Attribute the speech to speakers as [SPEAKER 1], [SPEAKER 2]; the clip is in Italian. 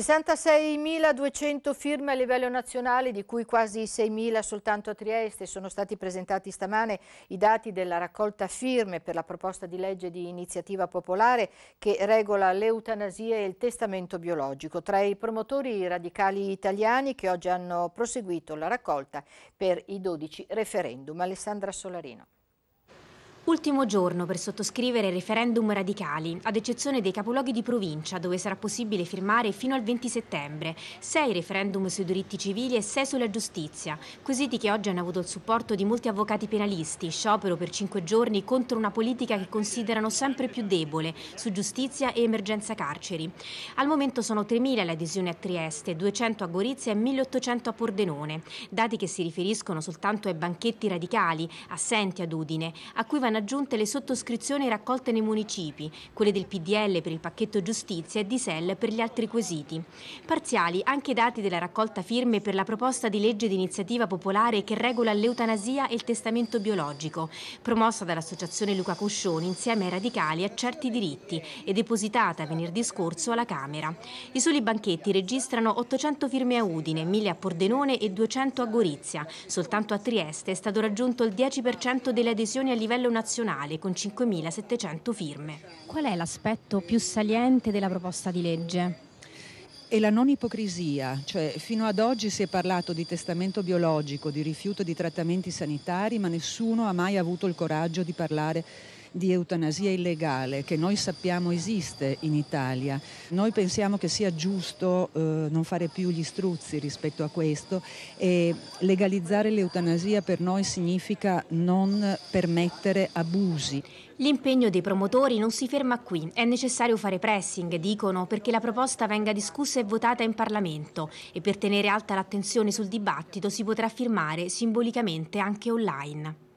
[SPEAKER 1] 66.200 firme a livello nazionale, di cui quasi 6.000 soltanto a Trieste. Sono stati presentati stamane i dati della raccolta firme per la proposta di legge di iniziativa popolare che regola l'eutanasia e il testamento biologico. Tra i promotori radicali italiani che oggi hanno proseguito la raccolta per i 12 referendum. Alessandra Solarino.
[SPEAKER 2] Ultimo giorno per sottoscrivere referendum radicali, ad eccezione dei capoluoghi di provincia, dove sarà possibile firmare fino al 20 settembre, sei referendum sui diritti civili e sei sulla giustizia, quesiti che oggi hanno avuto il supporto di molti avvocati penalisti, sciopero per cinque giorni contro una politica che considerano sempre più debole su giustizia e emergenza carceri. Al momento sono 3.000 le adesioni a Trieste, 200 a Gorizia e 1.800 a Pordenone, dati che si riferiscono soltanto ai banchetti radicali, assenti ad Udine, a cui vanno saranno aggiunte le sottoscrizioni raccolte nei municipi, quelle del PDL per il pacchetto giustizia e di SEL per gli altri quesiti. Parziali anche i dati della raccolta firme per la proposta di legge di iniziativa popolare che regola l'eutanasia e il testamento biologico, promossa dall'associazione Luca Coscioni insieme ai radicali a certi diritti e depositata venerdì scorso alla Camera. I soli banchetti registrano 800 firme a Udine, 1000 a Pordenone e 200 a Gorizia. Soltanto a Trieste è stato raggiunto il 10% delle adesioni a livello nazionale nazionale con 5.700 firme. Qual è l'aspetto più saliente della proposta di legge?
[SPEAKER 3] e la non ipocrisia, cioè fino ad oggi si è parlato di testamento biologico, di rifiuto di trattamenti sanitari, ma nessuno ha mai avuto il coraggio di parlare di eutanasia illegale che noi sappiamo esiste in Italia. Noi pensiamo che sia giusto eh, non fare più gli struzzi rispetto a questo e legalizzare l'eutanasia per noi significa non permettere abusi.
[SPEAKER 2] L'impegno dei promotori non si ferma qui, è necessario fare pressing, dicono, perché la proposta venga discussa e votata in Parlamento e per tenere alta l'attenzione sul dibattito si potrà firmare simbolicamente anche online.